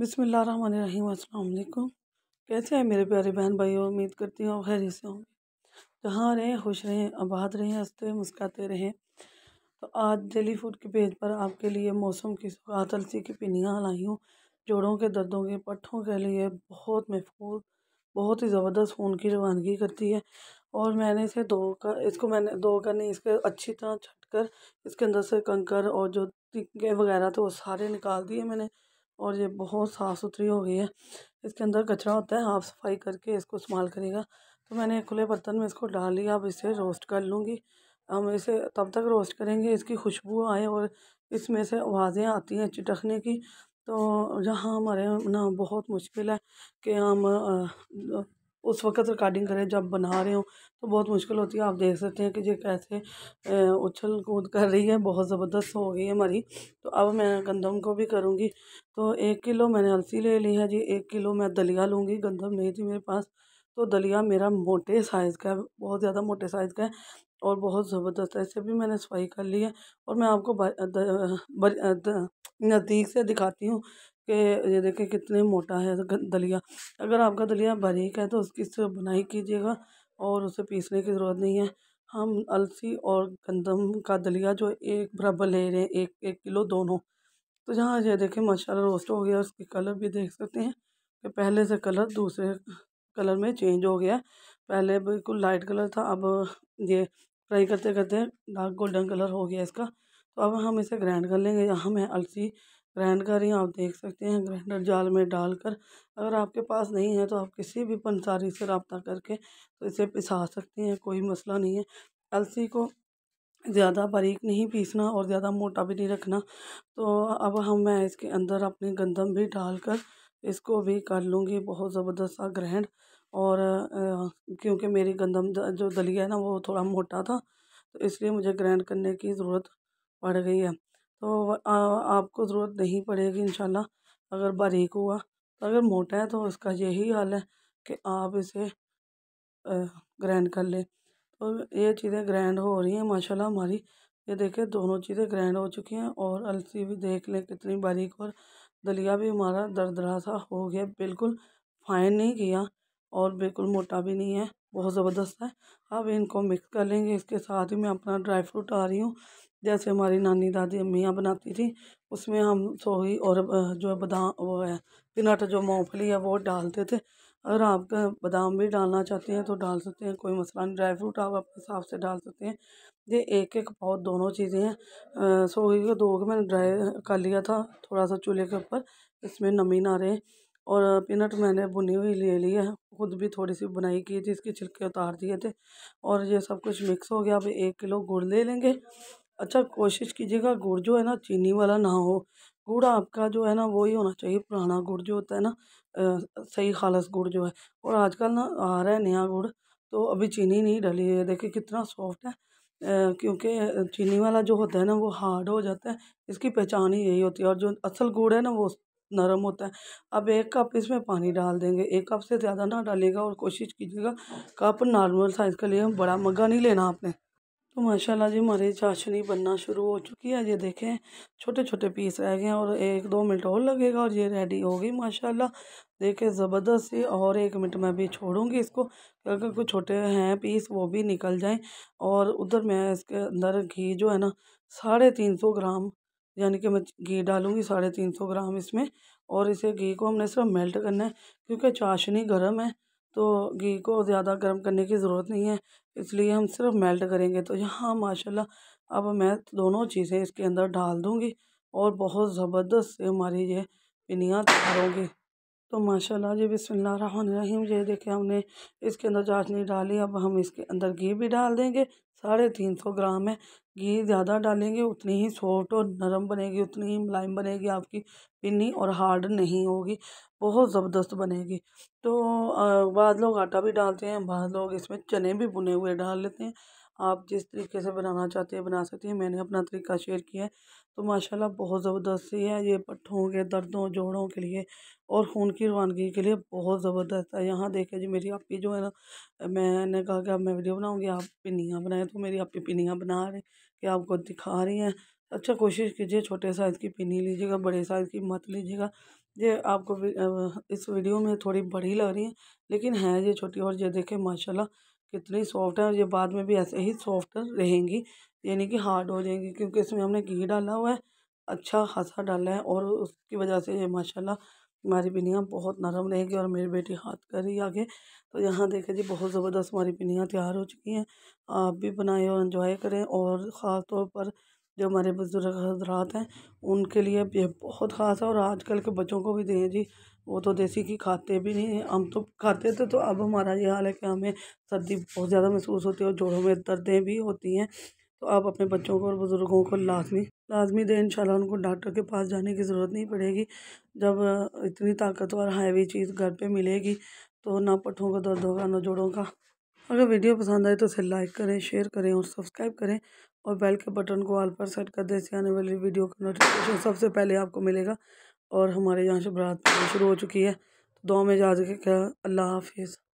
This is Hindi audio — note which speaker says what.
Speaker 1: बिसमीम् अल्लाम कैसे हैं मेरे प्यारे बहन भाई उम्मीद करती हूँ खैर से होंगे जहाँ रहें खुश रहें आबाद रहें हंसते मुस्काते रहें तो आज डेली फूड के पेज पर आपके लिए मौसम की सुखात अलसी की पिनियाँ लाई हूँ जोड़ों के दर्दों के पट्ठों के लिए बहुत महफूज बहुत ही ज़बरदस्त खून की रवानगी करती है और मैंने इसे दो कर इसको मैंने दो कर नहीं इसके अच्छी तरह छट कर इसके अंदर से कंकर और जो टिक्के वगैरह थे वो सारे निकाल दिए मैंने और ये बहुत साफ़ सुथरी हो गई है इसके अंदर कचरा होता है हाफ सफाई करके इसको इस्तेमाल करेगा तो मैंने खुले बर्तन में इसको डाल लिया अब इसे रोस्ट कर लूँगी हम इसे तब तक रोस्ट करेंगे इसकी खुशबू आए और इसमें से आवाज़ें आती हैं चिटकने की तो यहाँ हमारे ना बहुत मुश्किल है कि हम उस वक्त रिकॉर्डिंग करें जब बना रहे हो तो बहुत मुश्किल होती है आप देख सकते हैं कि ये कैसे उछल कूद कर रही है बहुत ज़बरदस्त हो गई है हमारी तो अब मैं गंदम को भी करूँगी तो एक किलो मैंने अलसी ले ली है जी एक किलो मैं दलिया लूँगी गंदम नहीं थी मेरे पास तो दलिया मेरा मोटे साइज़ का है बहुत ज़्यादा मोटे साइज़ का है और बहुत ज़बरदस्त है इसे भी मैंने सफाई कर ली है और मैं आपको नज़दीक से दिखाती हूँ कि ये देखें कितने मोटा है दलिया अगर आपका दलिया बारीक है तो उसकी से बुनाई कीजिएगा और उसे पीसने की ज़रूरत नहीं है हम अलसी और गंदम का दलिया जो एक बराबर ले रहे हैं एक एक किलो दोनों तो जहाँ ये देखें माशाल्लाह रोस्ट हो गया उसके कलर भी देख सकते हैं कि पहले से कलर दूसरे कलर में चेंज हो गया पहले बिल्कुल लाइट कलर था अब ये फ्राई करते करते डार्क गोल्डन कलर हो गया इसका तो अब हम इसे ग्राइंड कर लेंगे यहाँ मैं अलसी ग्राइंड ही आप देख सकते हैं ग्राइंडर जाल में डालकर अगर आपके पास नहीं है तो आप किसी भी पंसारी से रबता करके तो इसे पिसा सकते हैं कोई मसला नहीं है अलसी को ज़्यादा बारीक नहीं पीसना और ज़्यादा मोटा भी नहीं रखना तो अब हम मैं इसके अंदर अपनी गंदम भी डालकर इसको भी कर लूँगी बहुत ज़बरदस्त सा ग्रहण और क्योंकि मेरी गंदम जो दलिया है ना वो थोड़ा मोटा था तो इसलिए मुझे ग्रहण करने की ज़रूरत पड़ गई है तो आपको ज़रूरत नहीं पड़ेगी इन अगर बारीक हुआ अगर मोटा है तो इसका यही हाल है कि आप इसे ग्रैंड कर लें तो ये चीज़ें ग्रैंड हो रही हैं माशाल्लाह हमारी ये देखें दोनों चीज़ें ग्रैंड हो चुकी हैं और अलसी भी देख लें कितनी बारीक और दलिया भी हमारा दरदरा सा हो गया बिल्कुल फाइन नहीं किया और बिल्कुल मोटा भी नहीं है बहुत ज़बरदस्त है अब इनको मिक्स कर लेंगे इसके साथ ही मैं अपना ड्राई फ्रूट आ रही हूँ जैसे हमारी नानी दादी अम्मियाँ बनाती थी उसमें हम सोई और जो है बादाम वो है पिनट जो मूँगफली है वो डालते थे अगर आप बादाम भी डालना चाहते हैं तो डाल सकते हैं कोई मसला नहीं ड्राई फ्रूट आप अपने हिसाब से डाल सकते हैं ये एक एक बहुत दोनों चीज़ें हैं सोई के दो मैंने ड्राई कर लिया था थोड़ा सा चूल्हे के ऊपर इसमें नमी ना रहे और पिनट मैंने बुनी हुई ले ली है खुद भी थोड़ी सी बुनाई की थी इसके छिलके उतार दिए थे और ये सब कुछ मिक्स हो गया अब एक किलो गुड़ ले लेंगे अच्छा कोशिश कीजिएगा गुड़ जो है ना चीनी वाला ना हो गुड़ आपका जो है ना वही होना चाहिए पुराना गुड़ जो होता है ना आ, सही खालस गुड़ जो है और आजकल ना आ रहा है नया गुड़ तो अभी चीनी नहीं डली है देखिए कितना सॉफ्ट है क्योंकि चीनी वाला जो होता है ना वो हार्ड हो जाता है इसकी पहचान ही यही होती है और जो असल गुड़ है ना वो नरम होता है अब एक कप इसमें पानी डाल देंगे एक कप से ज़्यादा ना डालेगा और कोशिश कीजिएगा कप नॉर्मल साइज़ का लिए बड़ा मग्गा नहीं लेना आपने तो माशाल्लाह जी हमारी चाशनी बनना शुरू हो चुकी है ये देखें छोटे छोटे पीस रह गए हैं और एक दो मिनट और लगेगा और ये रेडी हो गई माशाल्लाह देखें ज़बरदस्त ही और एक मिनट मैं भी छोड़ूंगी इसको अगर कुछ छोटे हैं पीस वो भी निकल जाएं और उधर मैं इसके अंदर घी जो है ना साढ़े तीन सौ ग्राम यानी कि मैं घी डालूँगी साढ़े तीन सौ ग्राम इसमें और इसे घी को हमने सिर्फ मेल्ट करना है क्योंकि चाशनी गर्म है तो घी को ज़्यादा गर्म करने की ज़रूरत नहीं है इसलिए हम सिर्फ मेल्ट करेंगे तो यहाँ माशाल्लाह अब मैं दोनों चीज़ें इसके अंदर डाल दूँगी और बहुत ज़बरदस्त से हमारी ये पिनियाँ तैयार होंगी तो माशाल्लाह जी रहीम ये देखे हमने इसके अंदर चाशनी डाली अब हम इसके अंदर घी भी डाल देंगे साढ़े तीन सौ ग्राम है घी ज़्यादा डालेंगे उतनी ही सॉफ्ट और नरम बनेगी उतनी ही मुलायम बनेगी आपकी पिन्नी और हार्ड नहीं होगी बहुत ज़बरदस्त बनेगी तो बाद लोग आटा भी डालते हैं बाद लोग इसमें चने भी बुने हुए डाल लेते हैं आप जिस तरीके से बनाना चाहते हैं बना सकती हैं मैंने अपना तरीका शेयर किया है तो माशाल्लाह बहुत ज़बरदस्त ही है ये पट्ठों के दर्दों जोड़ों के लिए और खून की रवानगी के लिए बहुत ज़बरदस्त है यहाँ देखे जी मेरी आपी जो है ना मैंने कहा कि अब मैं वीडियो बनाऊँगी आप पिनियाँ बनाएँ तो मेरी आपी पिनियाँ बना रहे कि आपको दिखा रही हैं अच्छा कोशिश कीजिए छोटे साइज़ की पिनी लीजिएगा बड़े साइज़ की मत लीजिएगा ये आपको इस वीडियो में थोड़ी बड़ी लग रही है लेकिन है ये छोटी और ये देखें माशाल्लाह कितनी सॉफ्ट है और ये बाद में भी ऐसे ही सॉफ्ट रहेंगी यानी कि हार्ड हो जाएंगी क्योंकि इसमें हमने घी डाला हुआ है अच्छा खासा डाला है और उसकी वजह से ये माशाल्लाह हमारी पिनियाँ बहुत नरम रहेगी और मेरी बेटी हाथ कर रही आगे तो यहाँ देखें जी बहुत ज़बरदस्त हमारी पिनियाँ तैयार हो चुकी हैं आप भी बनाएँ और इन्जॉय करें और ख़ास तौर पर जो हमारे बुज़ुर्ग हज़रात हैं उनके लिए ये बहुत ख़ास है और आजकल के बच्चों को भी दें जी वो तो देसी घी खाते भी नहीं हैं हम तो खाते थे तो अब हमारा ये हाल है कि हमें सर्दी बहुत ज़्यादा महसूस होती है और जोड़ों में दर्दें भी होती हैं तो आप अपने बच्चों को और बुज़ुर्गों को लाजमी लाजमी दें इन उनको डॉक्टर के पास जाने की ज़रूरत नहीं पड़ेगी जब इतनी ताकतवर हैवी चीज़ घर पर मिलेगी तो ना पट्ठों का दर्द होगा ना जोड़ों का अगर वीडियो पसंद आए तो उसे लाइक करें शेयर करें और सब्सक्राइब करें और बेल के बटन को ऑल पर सेट कर दें से आने वाली वीडियो का नोटिफिकेशन सबसे पहले आपको मिलेगा और हमारे यहाँ से बरात शुरू हो चुकी है तो दो में जा सके क्या अल्लाह हाफिज़